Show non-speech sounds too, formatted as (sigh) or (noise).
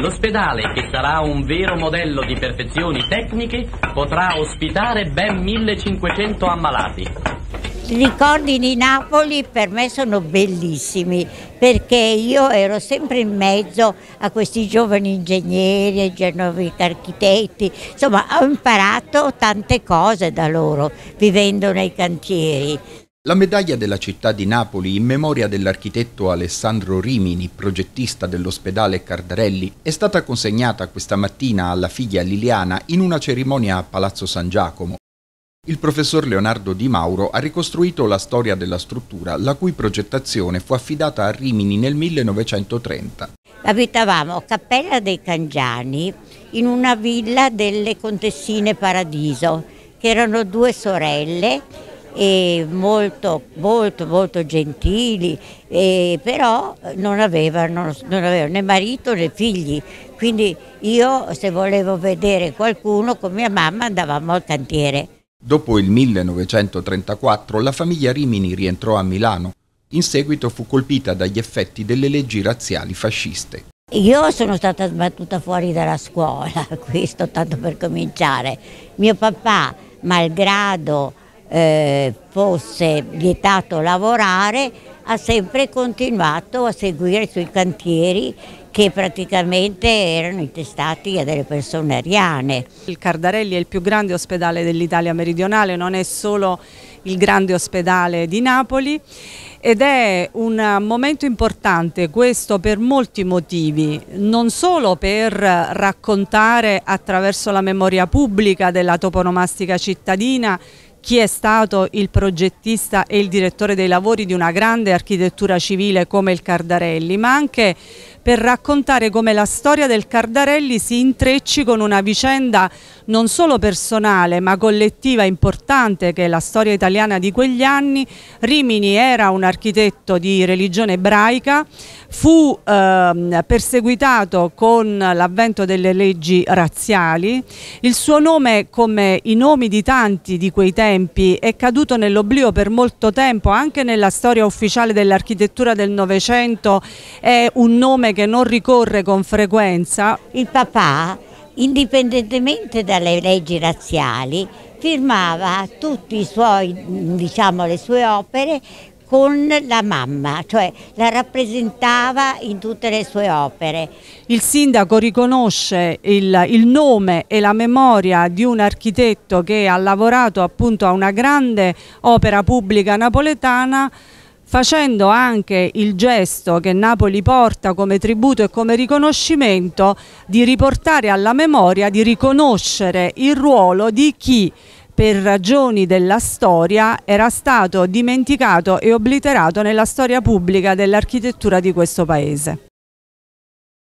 L'ospedale, che sarà un vero modello di perfezioni tecniche, potrà ospitare ben 1500 ammalati. I ricordi di Napoli per me sono bellissimi perché io ero sempre in mezzo a questi giovani ingegneri e giovani architetti, insomma ho imparato tante cose da loro vivendo nei cantieri. La medaglia della città di Napoli in memoria dell'architetto Alessandro Rimini, progettista dell'ospedale Cardarelli, è stata consegnata questa mattina alla figlia Liliana in una cerimonia a Palazzo San Giacomo. Il professor Leonardo Di Mauro ha ricostruito la storia della struttura, la cui progettazione fu affidata a Rimini nel 1930. Abitavamo a Cappella dei Cangiani in una villa delle contessine Paradiso, che erano due sorelle e molto, molto, molto gentili, però non avevano, non avevano né marito né figli. Quindi io se volevo vedere qualcuno con mia mamma andavamo al cantiere. Dopo il 1934 la famiglia Rimini rientrò a Milano. In seguito fu colpita dagli effetti delle leggi razziali fasciste. Io sono stata sbattuta fuori dalla scuola, (laughs) questo tanto per cominciare. Mio papà, malgrado eh, fosse vietato lavorare ha sempre continuato a seguire sui cantieri che praticamente erano intestati a delle persone ariane. Il Cardarelli è il più grande ospedale dell'Italia meridionale, non è solo il grande ospedale di Napoli ed è un momento importante questo per molti motivi, non solo per raccontare attraverso la memoria pubblica della toponomastica cittadina chi è stato il progettista e il direttore dei lavori di una grande architettura civile come il Cardarelli, ma anche per raccontare come la storia del Cardarelli si intrecci con una vicenda non solo personale ma collettiva importante che è la storia italiana di quegli anni. Rimini era un architetto di religione ebraica, fu eh, perseguitato con l'avvento delle leggi razziali, il suo nome come i nomi di tanti di quei tempi è caduto nell'oblio per molto tempo anche nella storia ufficiale dell'architettura del Novecento, è un nome che che non ricorre con frequenza. Il papà, indipendentemente dalle leggi razziali, firmava tutte diciamo, le sue opere con la mamma, cioè la rappresentava in tutte le sue opere. Il sindaco riconosce il, il, nome e la memoria di un architetto che ha lavorato appunto a una grande opera pubblica napoletana facendo anche il gesto che Napoli porta come tributo e come riconoscimento di riportare alla memoria, di riconoscere il ruolo di chi per ragioni della storia era stato dimenticato e obliterato nella storia pubblica dell'architettura di questo paese.